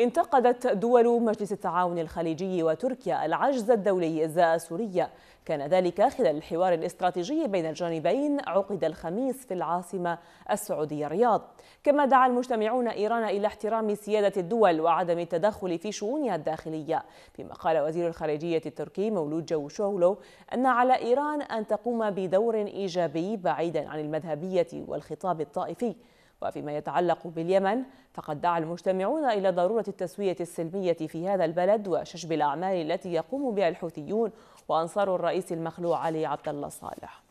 انتقدت دول مجلس التعاون الخليجي وتركيا العجز الدولي إزاء سوريا كان ذلك خلال الحوار الاستراتيجي بين الجانبين عقد الخميس في العاصمة السعودية الرياض كما دعا المجتمعون إيران إلى احترام سيادة الدول وعدم التدخل في شؤونها الداخلية فيما قال وزير الخارجية التركي مولود جوشولو أن على إيران أن تقوم بدور إيجابي بعيدا عن المذهبية والخطاب الطائفي وفيما يتعلق باليمن فقد دعا المجتمعون إلى ضرورة التسوية السلمية في هذا البلد وشجب الأعمال التي يقوم بها الحوثيون وأنصار الرئيس المخلوع علي عبد الله صالح